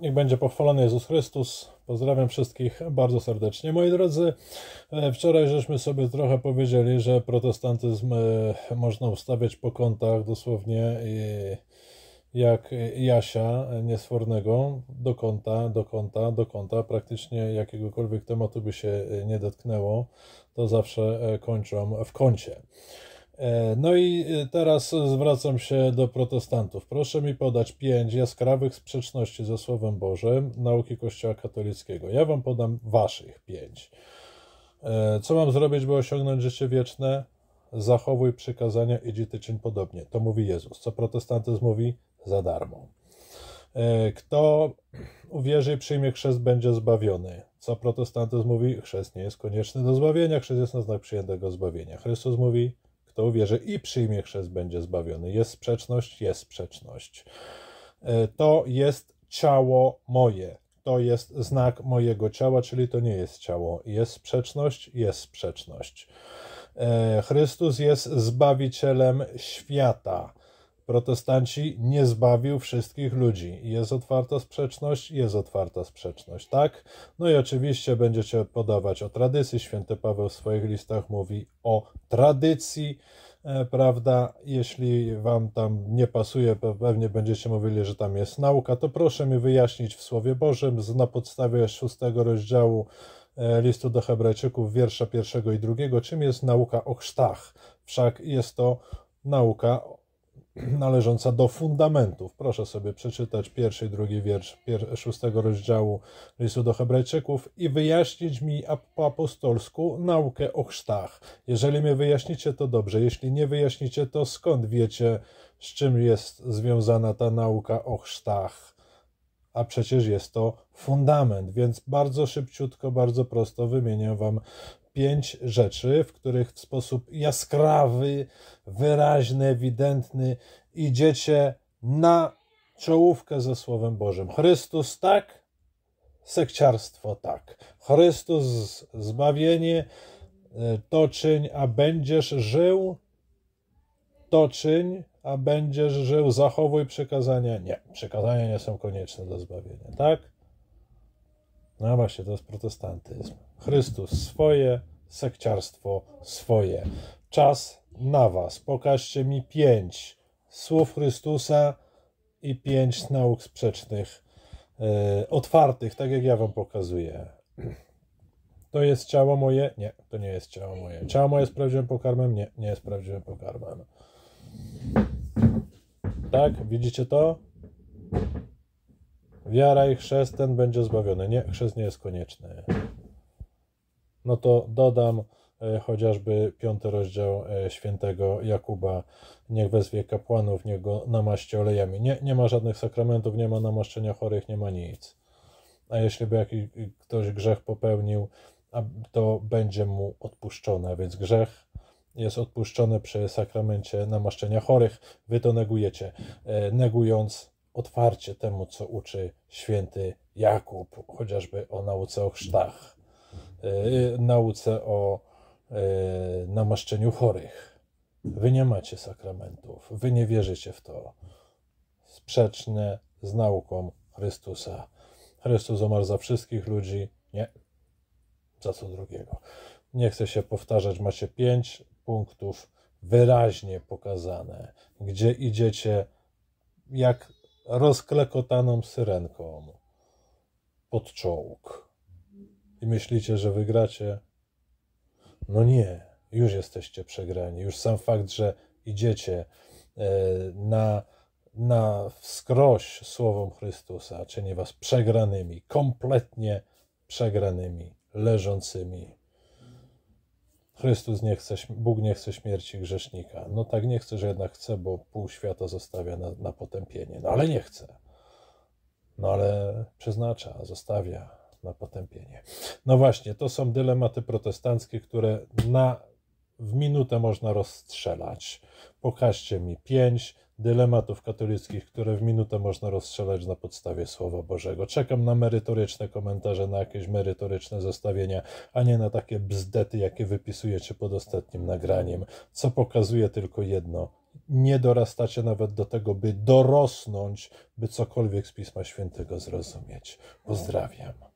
Niech będzie pochwalony Jezus Chrystus. Pozdrawiam wszystkich bardzo serdecznie. Moi drodzy, e, wczoraj żeśmy sobie trochę powiedzieli, że protestantyzm e, można ustawiać po kątach dosłownie e, jak Jasia niesfornego do kąta, do kąta, do kąta. Praktycznie jakiegokolwiek tematu by się nie dotknęło, to zawsze kończą w kącie. E, no i e, teraz zwracam się do protestantów. Proszę mi podać pięć jaskrawych sprzeczności ze Słowem Bożym nauki Kościoła katolickiego. Ja wam podam waszych pięć. E, co mam zrobić, by osiągnąć życie wieczne? Zachowuj przykazania i dzity podobnie. To mówi Jezus. Co protestantyzm mówi? Za darmo. Kto uwierzy i przyjmie chrzest, będzie zbawiony. Co protestantyzm mówi? Chrzest nie jest konieczny do zbawienia. Chrzest jest na znak przyjętego zbawienia. Chrystus mówi kto uwierzy i przyjmie chrzest, będzie zbawiony. Jest sprzeczność, jest sprzeczność. E, to jest ciało moje. To jest znak mojego ciała, czyli to nie jest ciało. Jest sprzeczność, jest sprzeczność. E, Chrystus jest zbawicielem świata protestanci nie zbawił wszystkich ludzi. Jest otwarta sprzeczność, jest otwarta sprzeczność, tak? No i oczywiście będziecie podawać o tradycji. Święty Paweł w swoich listach mówi o tradycji, e, prawda? Jeśli wam tam nie pasuje, pewnie będziecie mówili, że tam jest nauka, to proszę mi wyjaśnić w Słowie Bożym na podstawie szóstego rozdziału e, listu do Hebrajczyków, wiersza pierwszego i drugiego, czym jest nauka o chrztach. Wszak jest to nauka należąca do fundamentów. Proszę sobie przeczytać pierwszy i drugi wiersz pier szóstego rozdziału listu do Hebrajczyków i wyjaśnić mi po apostolsku naukę o chrztach. Jeżeli mnie wyjaśnicie, to dobrze. Jeśli nie wyjaśnicie, to skąd wiecie, z czym jest związana ta nauka o chrztach? a przecież jest to fundament, więc bardzo szybciutko, bardzo prosto wymienię Wam pięć rzeczy, w których w sposób jaskrawy, wyraźny, ewidentny idziecie na czołówkę ze Słowem Bożym. Chrystus tak, sekciarstwo tak. Chrystus zbawienie e, to czyń, a będziesz żył, to czyń, a będziesz żył, zachowuj przykazania. Nie, przykazania nie są konieczne do zbawienia, tak? No właśnie, to jest protestantyzm. Chrystus swoje, sekciarstwo swoje. Czas na was. Pokażcie mi pięć słów Chrystusa i pięć nauk sprzecznych, yy, otwartych, tak jak ja wam pokazuję. To jest ciało moje? Nie, to nie jest ciało moje. Ciało moje jest prawdziwym pokarmem? Nie, nie jest prawdziwym pokarmem. Tak, widzicie to? wiara i chrzest ten będzie zbawiony. Nie, chrzest nie jest konieczny. No to dodam e, chociażby piąty rozdział e, świętego Jakuba. Niech wezwie kapłanów, niech go namaście olejami. Nie, nie ma żadnych sakramentów, nie ma namaszczenia chorych, nie ma nic. A jeśli by jakiś e, ktoś grzech popełnił, to będzie mu odpuszczone, więc grzech jest odpuszczony przy sakramencie namaszczenia chorych. Wy to negujecie, negując otwarcie temu, co uczy święty Jakub, chociażby o nauce o chrztach, y, nauce o y, namaszczeniu chorych. Wy nie macie sakramentów, wy nie wierzycie w to. Sprzeczne z nauką Chrystusa. Chrystus umarł za wszystkich ludzi, nie, za co drugiego. Nie chcę się powtarzać, macie pięć punktów wyraźnie pokazane, gdzie idziecie, jak rozklekotaną syrenką pod czołg. I myślicie, że wygracie? No nie, już jesteście przegrani. Już sam fakt, że idziecie e, na, na wskroś słowom Chrystusa, czyni was przegranymi, kompletnie przegranymi, leżącymi Chrystus nie chce, Bóg nie chce śmierci grzesznika. No tak nie chce, że jednak chce, bo pół świata zostawia na, na potępienie. No ale nie chce. No ale przeznacza, zostawia na potępienie. No właśnie, to są dylematy protestanckie, które na w minutę można rozstrzelać. Pokażcie mi pięć, dylematów katolickich, które w minutę można rozstrzelać na podstawie Słowa Bożego. Czekam na merytoryczne komentarze, na jakieś merytoryczne zestawienia, a nie na takie bzdety, jakie wypisujecie pod ostatnim nagraniem, co pokazuje tylko jedno. Nie dorastacie nawet do tego, by dorosnąć, by cokolwiek z Pisma Świętego zrozumieć. Pozdrawiam.